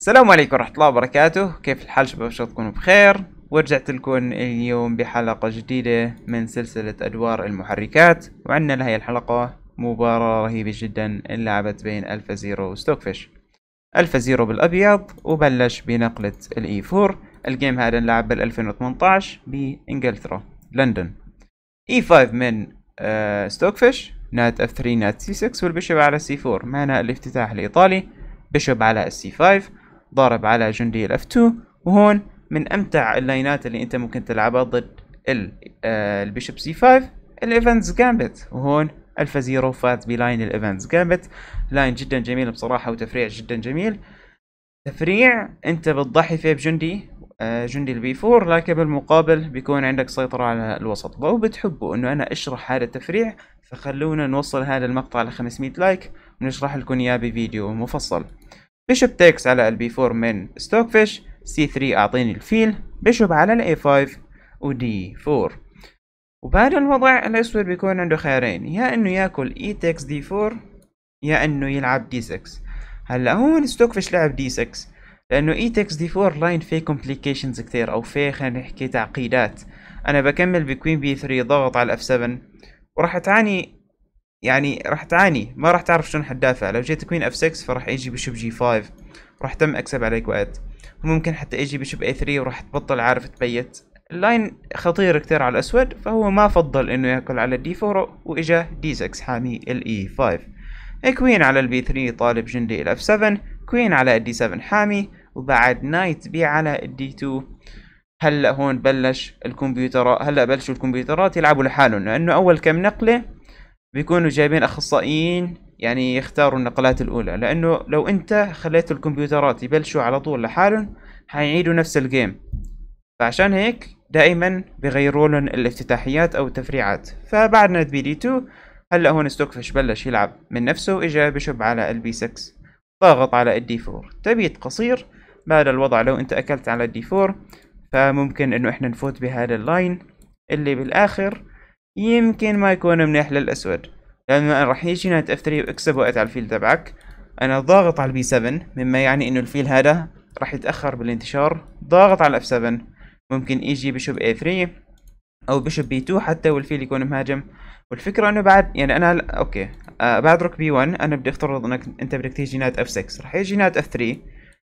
السلام عليكم ورحمة الله وبركاته كيف الحال شباب شو تكونوا بخير ورجعت لكم اليوم بحلقة جديدة من سلسلة أدوار المحركات وعندنا لهي الحلقة مباراة رهيبة جدا انلعبت بين ألفا زيرو وستوكفيش ألفا زيرو بالأبيض وبلش بنقلة الإي فور الجيم هذا انلعب بال 2018 بإنجلترا لندن إي 5 من آه ستوكفيش نات اف 3 نات سي 6 والبشب على سي 4 معنا الافتتاح الإيطالي بشب على السي 5 ضارب على جندي الاف 2 وهون من امتع اللاينات اللي انت ممكن تلعبها ضد آه، البيشوب سي 5 الايفنتس جامبت وهون الفا زيرو فات بلاين الايفنتس جامبت لاين جدا جميل بصراحه وتفريع جدا جميل تفريع انت بتضحي فيه بجندي آه، جندي البي 4 لكن بالمقابل بيكون عندك سيطرة على الوسط لو بتحبوا انه انا اشرح هذا التفريع فخلونا نوصل هذا المقطع ل 500 لايك ونشرح لكم اياه بفيديو مفصل بيشوب تاكس على البي 4 من ستوكفيش سي 3 أعطيني الفيل بيشوب على الاي 5 ودي 4 وبهذا الوضع الأسود بيكون عنده خيارين يا إنه ياكل اي تاكس دي 4 يا إنه يلعب دي 6 هلا هون ستوكفيش لعب دي 6 لأنه اي تاكس دي 4 لاين فيه كومبليكيشنز كتير أو فيه خلينا نحكي تعقيدات أنا بكمل بكوين بي 3 ضغط على الاف 7 وراح تعاني يعني راح تعاني ما راح تعرف شلون حتدافع لو جيت كوين اف 6 فراح يجي بشب جي 5 راح تم اكسب عليك وقت وممكن حتى يجي بشب اي 3 وراح تبطل عارف تبيت اللاين خطير كتير على الاسود فهو ما فضل انه ياكل على الدي 4 واجا دي 6 حامي الاي 5 كوين على البي 3 طالب جندي الاف 7 كوين على الدي 7 حامي وبعد نايت بي على الدي 2 هلا هون بلش الكمبيوترات هلا بلشوا الكمبيوترات يلعبوا لحالهم لانه اول كم نقله بيكونوا جايبين اخصائيين يعني يختاروا النقلات الاولى لانه لو انت خليت الكمبيوترات يبلشوا على طول لحالهم حيعيدوا نفس الجيم فعشان هيك دائما بيغيروا لهم الافتتاحيات او التفريعات فبعد نت بي دي 2 هلا هون ستوكفش بلش يلعب من نفسه اجى بشب على البي 6 ضاغط على الدي 4 تبيت قصير ماذا الوضع لو انت اكلت على الدي 4 فممكن انه احنا نفوت بهذا اللاين اللي بالاخر يمكن ما يكون منيح للأسود لأنه راح يجي نايت اف 3 واكسب وقت على الفيل تبعك أنا ضاغط على البي 7 مما يعني إنه الفيل هذا راح يتأخر بالانتشار ضاغط على الاف 7 ممكن يجي بشوب اي 3 أو بشوب بي 2 حتى والفيل يكون مهاجم والفكرة إنه بعد يعني أنا أوكي آه بعد روك بي 1 أنا بدي أفترض إنك أنت بدك تيجي نايت اف 6 راح يجي نايت اف 3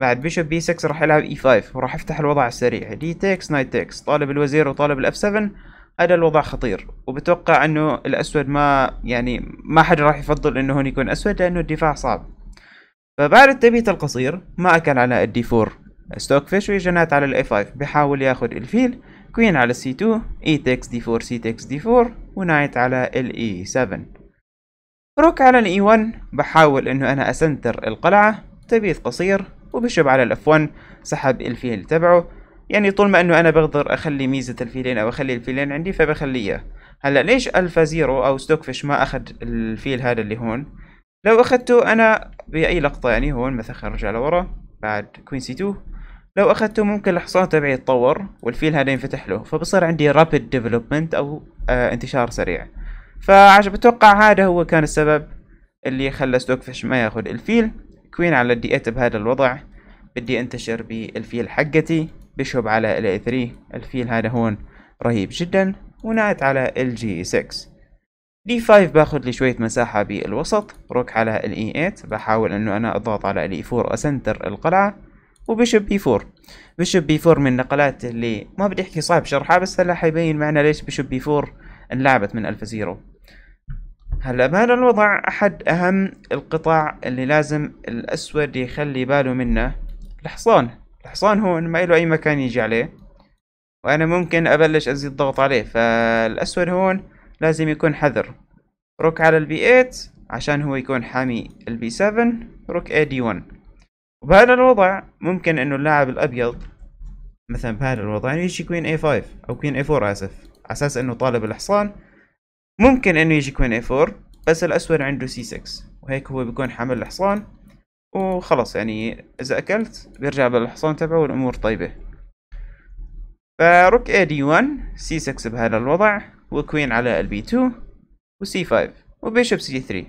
بعد بيشوب بي 6 راح العب اي 5 وراح افتح الوضع السريع دي تكس نايت تكس طالب الوزير وطالب الاف 7 هذا الوضع خطير وبتوقع انه الاسود ما يعني ما حد راح يفضل انه هون يكون اسود لانه الدفاع صعب فبعد التبيت القصير ما اكل على الدي 4 ستوك فيش ويجنات على الاي 5 بحاول ياخذ الفيل كوين على السي 2 اي تكس دي 4 سي تكس دي 4 ونايت على الاي 7 e روك على الاي 1 e بحاول انه انا اسنتر القلعة تبيت قصير وبشب على الاف 1 سحب الفيل تبعه يعني طول ما انه انا بقدر اخلي ميزة الفيلين او اخلي الفيلين عندي فبخليه هلا ليش الفا زيرو او ستوكفيش ما اخذ الفيل هذا اللي هون لو اخذته انا باي لقطة يعني هون مثلا خلينا نرجع لورا بعد كوين سي 2 لو اخذته ممكن الحصان تبعي يتطور والفيل هذا ينفتح له فبصير عندي رابيد ديفلوبمنت او آه انتشار سريع فعجب بتوقع هذا هو كان السبب اللي خلى ستوكفيش ما ياخذ الفيل كوين على الدي 8 بهذا الوضع بدي انتشر بالفيل حقتي بيشوب على ال 3 الفيل هذا هون رهيب جدا ونايت على ال جي 6 دي 5 باخذ لي شوية مساحة بالوسط روك على ال اي e 8 بحاول انه انا اضغط على ال اي 4 اسنتر القلعة وبيشوب بي 4 بيشوب بي 4 من النقلات اللي ما بدي احكي صعب شرحها بس هلا حيبين معنا ليش بيشوب بي 4 انلعبت من الف زيرو هلا بهذا الوضع احد اهم القطع اللي لازم الاسود يخلي باله منه الحصان الحصان هون ما له أي مكان يجي عليه وأنا ممكن أبلش أزيد ضغط عليه فالأسود هون لازم يكون حذر روك على البي 8 عشان هو يكون حامي البي 7 روك اي دي 1 وبهذا الوضع ممكن انه اللاعب الابيض مثلا بهذا الوضع انه يجي كوين اي 5 او كوين اي 4 اسف على اساس انه طالب الحصان ممكن انه يجي كوين اي 4 بس الاسود عنده سي 6 وهيك هو بيكون حامل الحصان وخلاص يعني اذا اكلت بيرجع بالحصان تبعه والامور طيبة فروك اي دي 1 سي 6 بهذا الوضع وكوين على البي 2 وسي 5 وبيشوب سي 3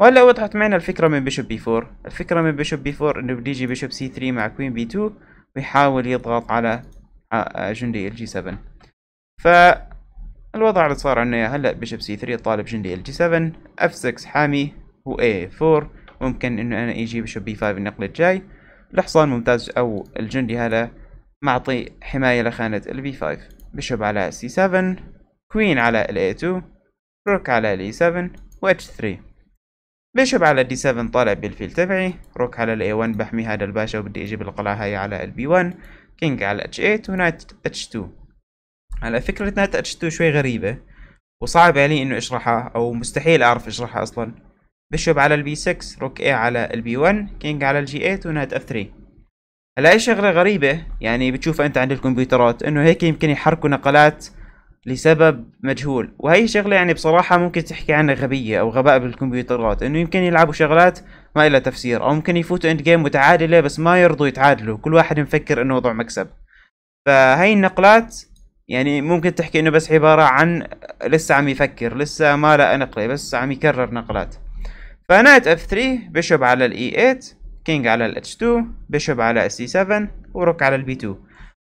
وهلا وضحت معنا الفكرة من بيشوب بي 4 الفكرة من بيشوب بي 4 انه بده يجي بيشوب سي 3 مع كوين بي 2 ويحاول يضغط على جندي ال الجي 7 ف الوضع اللي صار عندنا هلا بيشب سي 3 طالب جندي ال جي 7 اف 6 حامي و a 4 ممكن انه انا يجي 5 النقل الجاي الحصان ممتاز او الجندي هذا معطي حماية لخانة البي 5 بشوب على سي 7 كوين على الاي 2 روك على الاي 7 e و اتش 3 بيشوب على الدي 7 طالع بالفيل تبعي روك على الاي 1 بحمي هذا الباشا وبدي اجيب القلعة هاي على البي 1 كينج على اتش 8 ونايت اتش 2 على فكرة نايت اتش 2 شوي غريبة وصعب علي انه اشرحها او مستحيل اعرف اشرحها اصلا بيشوب على البي 6 روك اي على البي 1 كينج على الجي 8 ونايت اف 3 هلا اي شغله غريبه يعني بتشوفها انت عند الكمبيوترات انه هيك يمكن يحركوا نقلات لسبب مجهول وهي شغله يعني بصراحه ممكن تحكي عنها غبيه او غباء بالكمبيوترات انه يمكن يلعبوا شغلات ما لها تفسير او ممكن يفوتوا اند جيم متعادله بس ما يرضوا يتعادلوا كل واحد مفكر انه وضع مكسب فهي النقلات يعني ممكن تحكي انه بس عباره عن لسه عم يفكر لسه ما لقى نقله بس عم يكرر نقلات فنايت اف 3 بيشوب على الاي 8 e كينج على الاتش 2 بيشوب على السي 7 e وروك على البي 2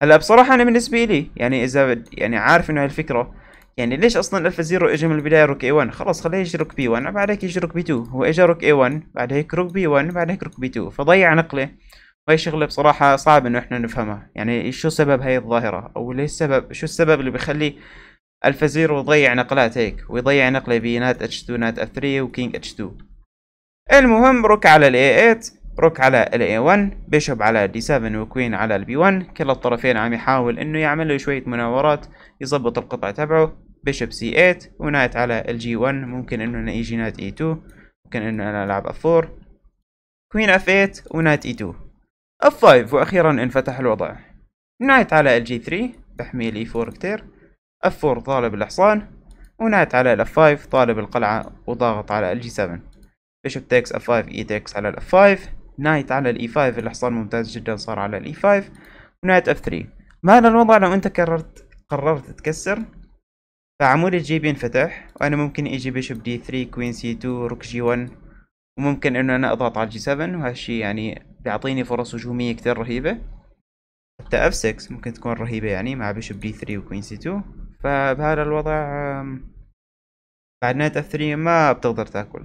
هلا بصراحة أنا بالنسبة لي يعني إذا يعني عارف إنه هالفكرة يعني ليش أصلا الفا زيرو إجا من البداية روك اي 1 خلص خليه يجي روك بي 1 بعد هيك يجي روك بي 2 هو إجا روك اي 1 بعد هيك روك بي 1 بعد هيك روك بي 2 فضيع نقلة وهي شغلة بصراحة صعب إنه إحنا نفهمها يعني شو سبب هاي الظاهرة أو ليش السبب شو السبب اللي بخلي الفا زيرو يضيع نقلات هيك ويضيع نقلة بنات اتش 2 نات اف 3 وكينج اتش 2 المهم روك على الاي 8 روك على الاي 1 بيشوب على دي 7 وكوين على البي 1 كلا الطرفين عم يحاول انه يعمل له شويه مناورات يظبط القطع تبعه بيشوب سي 8 ونايت على الجي 1 ممكن انه انا يجي نايت اي e 2 ممكن انه انا العب اف 4 كوين اف 8 ونايت اي 2 اف 5 واخيرا انفتح الوضع نايت على الجي 3 بحمي لي 4 كتير اف 4 طالب الحصان ونايت على الاف 5 طالب القلعه وضاغط على الجي 7 بيشوب تاكس اف 5 اي e تاكس على الاف 5 نايت على الاي 5 e الحصان ممتاز جدا صار على الاي 5 ونايت اف 3 ما هذا الوضع لو انت كررت قررت تكسر فعمود الجي بينفتح وانا ممكن اجي بيشوب دي 3 كوين سي 2 روك جي 1 وممكن انه انا اضغط على الجي 7 وهالشي يعني بيعطيني فرص هجومية كتير رهيبة حتى اف 6 ممكن تكون رهيبة يعني مع بيشوب دي 3 وكوين سي 2 فبهذا الوضع بعد نايت اف 3 ما بتقدر تاكل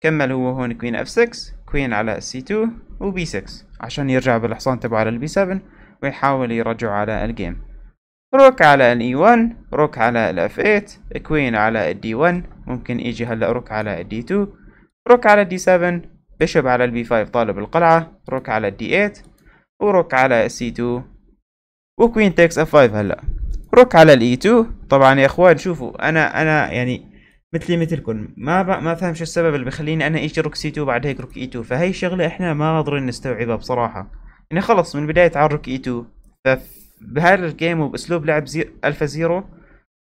كمل هو هون كوين اف 6 كوين على سي 2 وبي 6 عشان يرجع بالحصان تبعه على البي 7 ويحاول يرجعه على الجيم روك على الاي 1 e روك على الاف 8 كوين على الدي 1 ممكن يجي هلا روك على الدي 2 روك على الدي 7 بشب على البي 5 طالب القلعة روك على الدي 8 وروك على السي 2 وكوين تكس اف 5 هلا روك على الاي 2 e طبعا يا اخوان شوفوا انا انا يعني مثلي مثلكم ما ب... ما فاهم شو السبب اللي بخليني انا اجي روك سي e 2 بعد هيك روك اي 2 فهي الشغله احنا ما قادرين نستوعبها بصراحه يعني خلص من بدايه على روك اي e 2 فبهذا الجيم وباسلوب لعب زي... الفا زيرو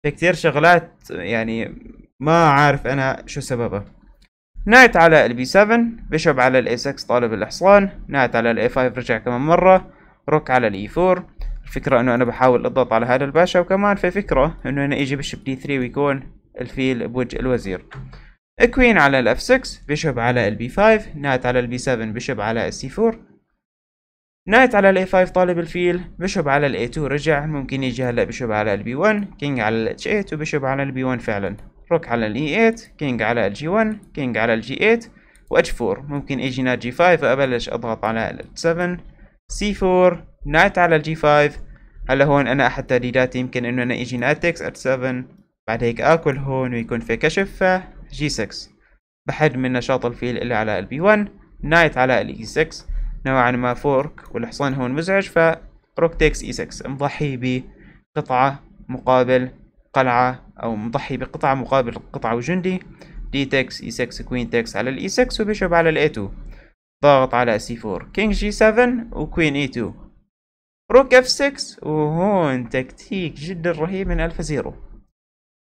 في كثير شغلات يعني ما عارف انا شو سببها نايت على البي 7 بيشب على الاي 6 طالب الحصان نايت على الاي 5 رجع كمان مره روك على الاي 4 e الفكرة انه انا بحاول اضغط على هذا الباشا وكمان في فكرة انه انا اجي بشب دي 3 ويكون الفيل بوجه الوزير كوين على الاف 6 بشب على البي 5 نايت على البي 7 بشب على السي 4 نايت على الاي 5 طالب الفيل بشب على الاي 2 رجع ممكن يجي هلا بشب على البي 1 كينج على الاتش 8 وبشب على البي 1 فعلا روك على الاي 8 كينج على الجي 1 كينج على الجي 8 واتش 4 ممكن يجي نايت جي 5 وابلش اضغط على ال 7 سي 4 نايت على الجي 5 هلا هون انا احد تهديداتي يمكن انه انا اجي نايت اكس ات 7 بعد هيك آكل هون ويكون في كشف جي آه، 6 بحد من نشاط الفيل اللي على البي 1 نايت على الاي 6 e نوعا ما فورك والحصان هون مزعج فروك تيكس اي e 6 مضحي بقطعة مقابل قلعة أو مضحي بقطعة مقابل قطعة وجندي دي تيكس اي e 6 كوين تيكس على الاي 6 وبيشوب على الاي 2 ضاغط على سي 4 كينج جي 7 وكوين اي 2 روك اف 6 وهون تكتيك جدا رهيب من الفا زيرو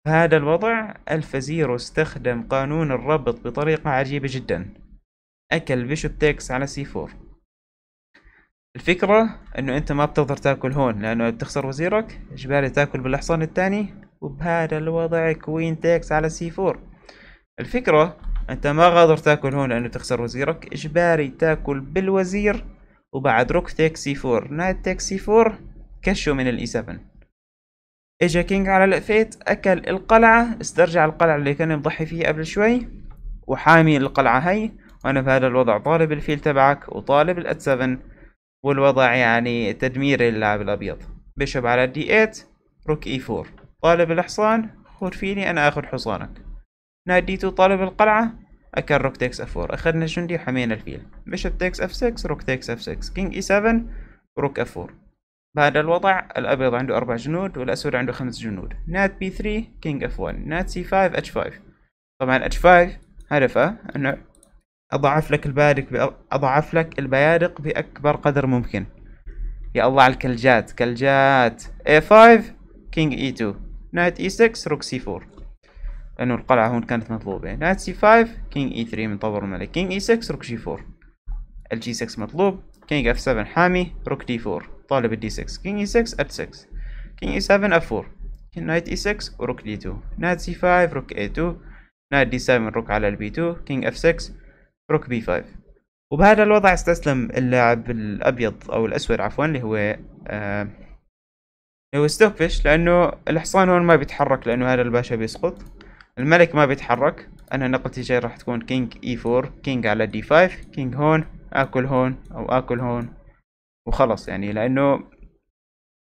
هذا الوضع الفزيرو استخدم قانون الربط بطريقة عجيبة جدا أكل بيشوب تيكس على سي فور الفكرة انه انت ما بتقدر تاكل هون لانه بتخسر وزيرك اجباري تاكل بالحصان الثاني وبهذا الوضع كوين تيكس على سي فور الفكرة انت ما قادر تاكل هون لانه تخسر وزيرك اجباري تاكل بالوزير وبعد روك تيك سي فور نايت تيك سي فور كشو من الاي 7 e اجا كينج على لقفات اكل القلعة استرجع القلعة اللي كان مضحي فيه قبل شوي وحامي القلعة هاي وانا بهذا الوضع طالب الفيل تبعك وطالب الات 7 والوضع يعني تدمير اللاعب الابيض بيشب على الدي 8 روك اي 4 طالب الحصان خور فيني انا اخذ حصانك نادي 2 طالب القلعة اكل روك تكس اف 4 اخذنا الجندي وحمينا الفيل بيشب تكس اف 6 روك تكس اف 6 كينج اي 7 روك اف 4 بهذا الوضع الأبيض عنده أربع جنود والأسود عنده خمس جنود نات بي 3 كينج اف 1 نات سي 5 اتش 5 طبعا اتش 5 هدفه أنه أضعف لك البيادق أضعف لك البيادق بأكبر قدر ممكن يا الله على الكلجات كلجات اي 5 كينج اي e 2 نات اي e 6 روك سي 4 لأنه القلعة هون كانت مطلوبة نات سي 5 كينج اي e 3 من طور الملك كينج اي 6 روك جي 4 الجي 6 مطلوب كينج اف 7 حامي روك دي 4 طالب الدي 6 كينج e6 f6 كينج e7 f4 نايت e6 وروك d2 نايت c5 روك a2 نايت d7 روك على البي 2 كينج f6 روك b5 وبهذا الوضع استسلم اللاعب الابيض او الاسود عفوا اللي هو آه هو ستوكفيش لانه الحصان هون ما بيتحرك لانه هذا الباشا بيسقط الملك ما بيتحرك انا نقلتي جاي راح تكون كينج e4 كينج على d5 كينج هون اكل هون او اكل هون وخلص يعني لانه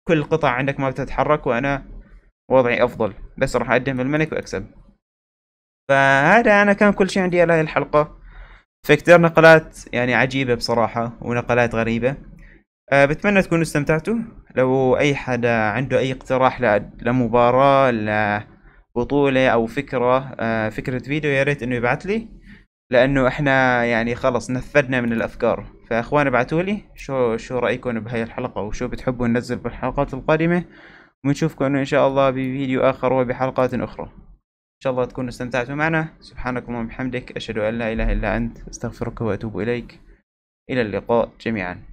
كل القطع عندك ما بتتحرك وانا وضعي افضل بس راح اقدم الملك واكسب فهذا انا كان كل شيء عندي على هاي الحلقه فكتير نقلات يعني عجيبة بصراحة ونقلات غريبة أه بتمنى تكونوا استمتعتوا لو أي حدا عنده أي اقتراح لمباراة لبطولة أو فكرة أه فكرة فيديو يا ريت إنه يبعث لي لانه احنا يعني خلص نفذنا من الافكار فاخوان ابعتوا لي شو شو رايكم بهاي الحلقه وشو بتحبوا ننزل بالحلقات القادمه ونشوفكم ان شاء الله بفيديو اخر وبحلقات اخرى ان شاء الله تكونوا استمتعتوا معنا سبحانك اللهم وبحمدك اشهد ان لا اله الا انت استغفرك واتوب اليك الى اللقاء جميعا